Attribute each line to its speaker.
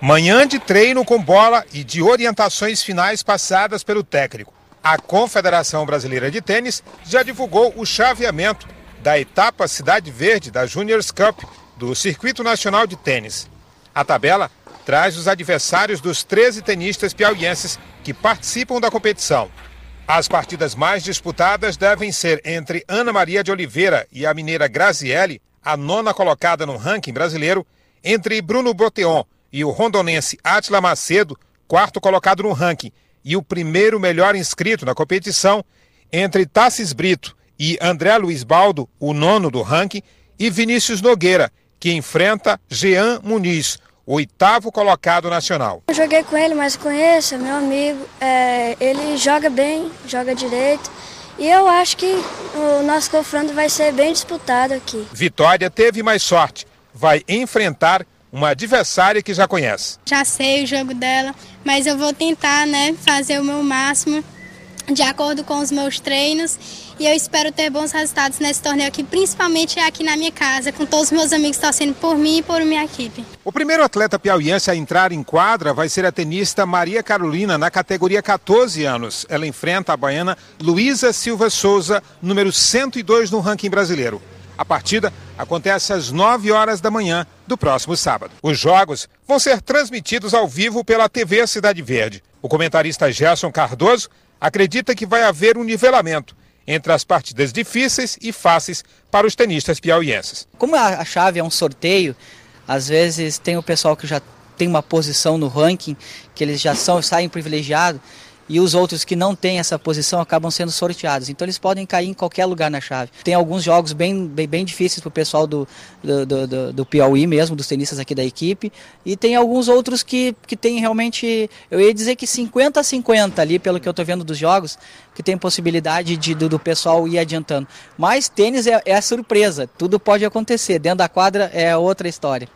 Speaker 1: Manhã de treino com bola e de orientações finais passadas pelo técnico. A Confederação Brasileira de Tênis já divulgou o chaveamento da etapa Cidade Verde da Juniors Cup do Circuito Nacional de Tênis. A tabela traz os adversários dos 13 tenistas piauienses que participam da competição. As partidas mais disputadas devem ser entre Ana Maria de Oliveira e a mineira Grazielli, a nona colocada no ranking brasileiro, entre Bruno Boteon, e o rondonense Atila Macedo, quarto colocado no ranking e o primeiro melhor inscrito na competição, entre Tassis Brito e André Luiz Baldo, o nono do ranking, e Vinícius Nogueira, que enfrenta Jean Muniz, oitavo colocado nacional.
Speaker 2: Eu joguei com ele, mas conheço, é meu amigo. É, ele joga bem, joga direito. E eu acho que o nosso confronto vai ser bem disputado
Speaker 3: aqui.
Speaker 1: Vitória teve mais sorte. Vai enfrentar uma adversária que já conhece.
Speaker 3: Já sei o jogo dela, mas eu vou tentar, né, fazer o meu máximo de acordo com os meus treinos e eu espero ter bons resultados nesse torneio aqui, principalmente aqui na minha casa, com todos os meus amigos torcendo por mim e por minha equipe.
Speaker 1: O primeiro atleta piauiense a entrar em quadra vai ser a tenista Maria Carolina, na categoria 14 anos. Ela enfrenta a baiana Luísa Silva Souza, número 102 no ranking brasileiro. A partida acontece às 9 horas da manhã do próximo sábado. Os jogos vão ser transmitidos ao vivo pela TV Cidade Verde. O comentarista Gerson Cardoso acredita que vai haver um nivelamento entre as partidas difíceis e fáceis para os tenistas piauienses.
Speaker 4: Como a chave é um sorteio, às vezes tem o pessoal que já tem uma posição no ranking, que eles já são, saem privilegiados e os outros que não têm essa posição acabam sendo sorteados. Então eles podem cair em qualquer lugar na chave. Tem alguns jogos bem, bem, bem difíceis para o pessoal do, do, do, do, Piauí mesmo, dos tenistas aqui da equipe, e tem alguns outros que, que tem realmente, eu ia dizer que 50 a 50 ali, pelo que eu estou vendo dos jogos, que tem possibilidade de, do, do pessoal ir adiantando. Mas tênis é, é a surpresa, tudo pode acontecer, dentro da quadra é outra história.